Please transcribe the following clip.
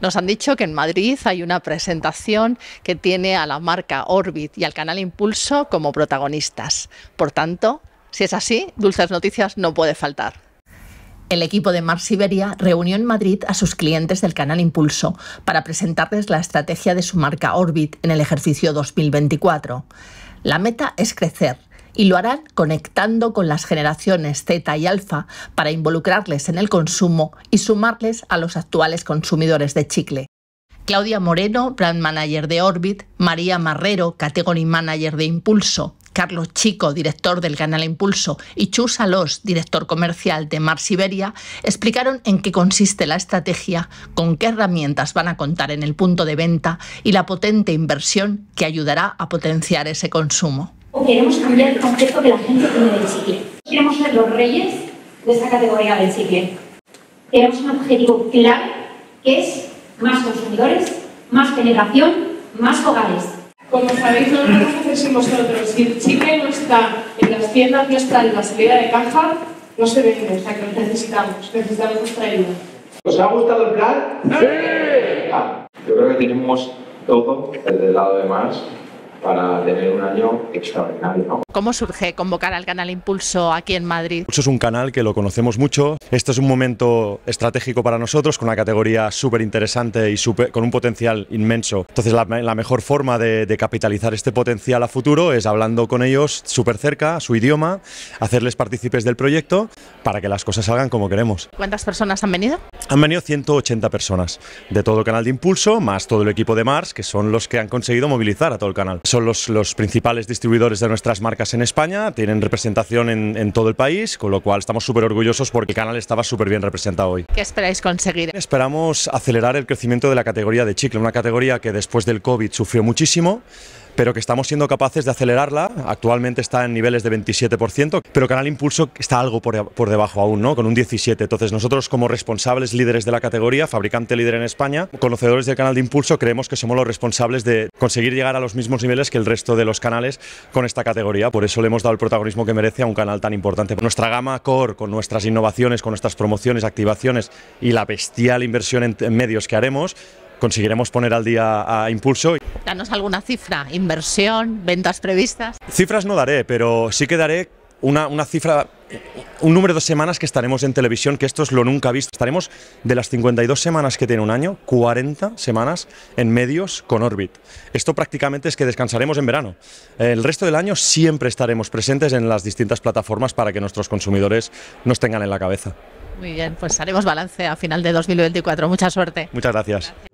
Nos han dicho que en Madrid hay una presentación que tiene a la marca Orbit y al canal Impulso como protagonistas. Por tanto, si es así, dulces noticias no puede faltar. El equipo de Mar Siberia reunió en Madrid a sus clientes del canal Impulso para presentarles la estrategia de su marca Orbit en el ejercicio 2024. La meta es crecer y lo harán conectando con las generaciones Z y Alfa para involucrarles en el consumo y sumarles a los actuales consumidores de chicle. Claudia Moreno, brand manager de Orbit, María Marrero, category manager de Impulso, Carlos Chico, director del canal Impulso, y Chus Los, director comercial de Mar Siberia, explicaron en qué consiste la estrategia, con qué herramientas van a contar en el punto de venta y la potente inversión que ayudará a potenciar ese consumo o queremos cambiar el concepto que la gente tiene del chicle. Queremos ser los reyes de esa categoría del chicle. Tenemos un objetivo claro que es más consumidores, más generación, más hogares. Como sabéis, no lo que hacemos Si el chicle no está en las tiendas, no está en la salida de caja, no se vende, o sea que lo necesitamos, necesitamos nuestra ayuda. ¿Os ha gustado el plan? ¡Sí! Ah. yo creo que tenemos todo el del lado de más para tener un año extraordinario. ¿Cómo surge convocar al canal Impulso aquí en Madrid? Impulso es un canal que lo conocemos mucho. Este es un momento estratégico para nosotros, con una categoría súper interesante y con un potencial inmenso. Entonces, la, mejor forma de, de, capitalizar este potencial a futuro es hablando con ellos súper cerca, su idioma, hacerles partícipes del proyecto para que las cosas salgan como queremos. ¿Cuántas personas han venido? Han venido 180 personas de todo el canal de Impulso, más todo el equipo de Mars, que son los que han conseguido movilizar a todo el canal son los, principales distribuidores de nuestras marcas en España, tienen representación en, en todo el país, con lo cual estamos súper orgullosos porque el canal estaba súper bien representado hoy. ¿Qué esperáis conseguir? Esperamos acelerar el crecimiento de la categoría de chicle, una categoría que después del COVID sufrió muchísimo pero que estamos siendo capaces de acelerarla. Actualmente está en niveles de 27%, pero Canal Impulso está algo por, debajo aún, ¿no? Con un 17%. Entonces nosotros como responsables líderes de la categoría, fabricante líder en España, conocedores del canal de Impulso, creemos que somos los responsables de conseguir llegar a los mismos niveles que el resto de los canales con esta categoría. Por eso le hemos dado el protagonismo que merece a un canal tan importante. Nuestra gama core, con nuestras innovaciones, con nuestras promociones, activaciones y la bestial inversión en medios que haremos, conseguiremos poner al día a impulso. Danos alguna cifra, inversión, ventas previstas. Cifras no daré, pero sí que daré una, cifra un número de semanas que estaremos en televisión, que esto es lo nunca visto. Estaremos de las 52 semanas que tiene un año, 40 semanas en medios con Orbit. Esto prácticamente es que descansaremos en verano. El resto del año siempre estaremos presentes en las distintas plataformas para que nuestros consumidores nos tengan en la cabeza. Muy bien, pues haremos balance a final de 2024. Mucha suerte. Muchas gracias.